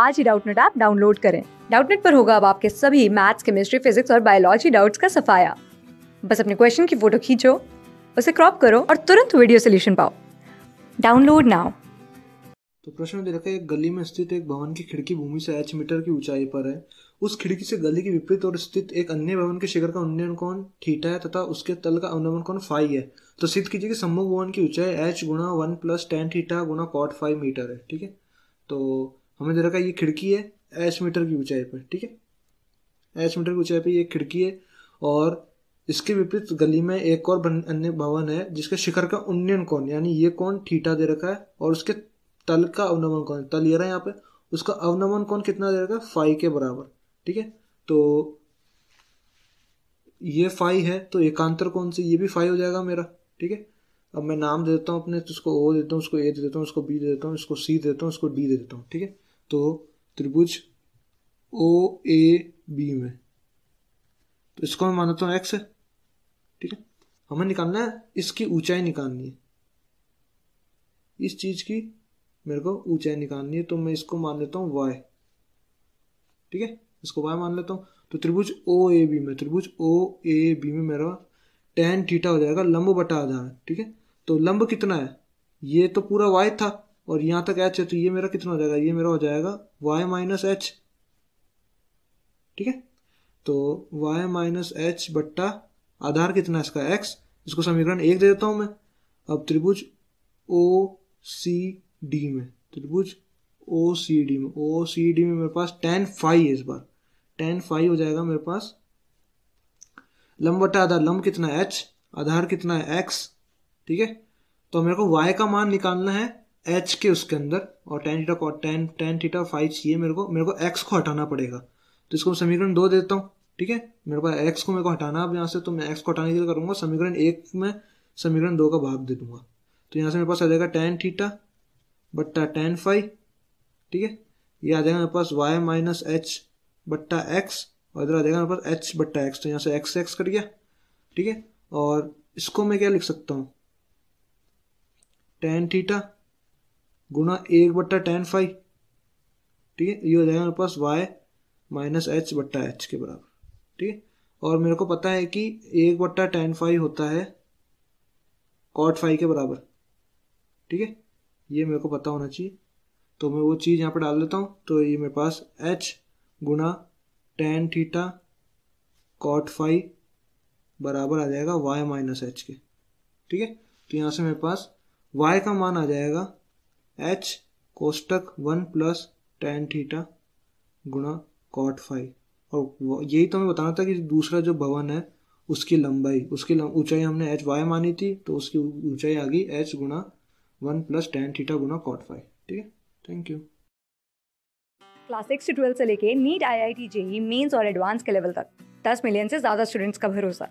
आज ही Doubtnut app download करें डाउटनेट पर होगा अब आपके सभी मैथ्स केमिस्ट्री फिजिक्स और बायोलॉजी डाउट्स का सफाया बस अपने क्वेश्चन की फोटो खींचो उसे क्रॉप करो और तुरंत वीडियो सोल्यूशन पाओ डाउनलोड नाउ तो प्रश्न दे रखा है गली में स्थित एक भवन की खिड़की भूमि से एच मीटर की ऊंचाई पर है उस खिड़की से गली के विपरीत और स्थित एक अन्य भवन के शिखर का उन्नयन कोण थीटा है तथा उसके तल का अनुमन कोण फाइव है तो सिद्ध कीजिए कि सम्मुख भवन की ऊंचाई एच गुणा वन प्लस टेन थीटा गुणा कॉट फाइव मीटर है ठीक है तो हमें दे रखा है ये खिड़की है एच मीटर की ऊंचाई पर ठीक है एच मीटर की ऊंचाई पर ये खिड़की है और इसके विपरीत गली में एक और अन्य भवन है जिसके शिखर का उन्नयन कौन यानी ये कौन ठीठा दे रखा है और उसके तल का अवनमन है तल ये रहा है यहाँ पे उसका अवनमन कौन कितना दे रखा है फाइव के बराबर ठीक है तो ये फाइव है तो एकांतर कौन से ये भी फाइव हो जाएगा मेरा ठीक है अब मैं नाम दे देता हूँ अपने तो उसको ओ देता हूँ उसको ए दे देता हूँ उसको बी दे देता हूँ उसको सी दे देता हूँ उसको डी दे देता हूँ ठीक है तो त्रिभुज ओ ए बी में तो इसको मैं मानता हूँ एक्स है ठीक है हमें निकालना है इसकी ऊंचाई निकालनी है इस चीज की मेरे को ऊंचाई निकालनी है तो मैं इसको मान लेता हूँ वाई ठीक है इसको वाई मान लेता हूँ तो त्रिभुज ओ ए बी में त्रिभुज ओ ए बी में मेरा टेन थीटा हो जाएगा लंब बटा आधार ठीक है तो लंब कितना है ये तो पूरा वाई था और यहाँ तक एच है तो ये मेरा कितना हो जाएगा ये मेरा हो जाएगा वाई माइनस एच ठीक है तो वाई माइनस एच बट्टा आधार कितना इसका एक्स इसको समीकरण एक दे देता हूं मैं अब त्रिभुज ओ सी डी में त्रिभुज ओ सी डी में ओ सी डी में मेरे पास टेन फाइव है इस बार टेन फाइव हो जाएगा मेरे पास लंब बट्टा आधार लंब कितना एच आधार कितना है एक्स ठीक है तो मेरे को वाई का मान निकालना है एच के उसके अंदर और tan theta tan tan theta five चाहिए मेरे को मेरे को एक्स को हटाना पड़ेगा तो इसको मैं समीकरण दो देता हूँ ठीक है मेरे पास एक्स को मेरे को हटाना अब यहाँ से तो मैं एक्स को हटाने के लिए करूँगा समीकरण एक में समीकरण दो का भाग दे दूंगा तो यहाँ से मेरे पास आ जाएगा टेन थीटा बट्टा टेन फाइव ठीक है ये आ जाएगा मेरे पास वाई माइनस एच बट्टा एक्स और इधर आ जाएगा मेरे पास एच बट्टा एक्स तो यहाँ से एक्स एक्स कर गया ठीक है और इसको मैं क्या लिख सकता हूँ टेन थीटा गुणा एक बट्टा टेन फाइव ठीक है ये हो जाएगा मेरे पास वाई माइनस एच बट्टा एच के बराबर ठीक है और मेरे को पता है कि एक बट्टा टेन फाइव होता है कॉट फाइव के बराबर ठीक है ये मेरे को पता होना चाहिए तो मैं वो चीज़ यहाँ पर डाल देता हूँ तो ये मेरे पास एच गुणा टेन थीटा कॉट फाइव बराबर आ जाएगा वाई माइनस एच के ठीक है तो यहाँ से मेरे पास वाई का मान आ जाएगा एच कोष्टक वन प्लस टेन थीटा गुणा कॉट फाइव और यही तो हमें बताना था कि दूसरा जो भवन है उसकी लंबाई उसकी ऊंचाई हमने एच वाई मानी थी तो उसकी ऊंचाई आ गई एच गुणा वन प्लस टेन थीटा गुणा कॉट फाइव ठीक है थैंक यू क्लास सिक्स से ट्वेल्थ से लेके NEET I I T JEE mains और एडवांस के लेवल तक दस मिलियन से ज़्यादा स्टूडेंट्स का भरोसा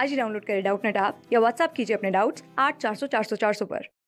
आज ही डाउनलोड करें डाउट नेट आप या व्हाट्सअप कीजिए अपने डाउट्स आठ चार सौ चार सौ चार सौ पर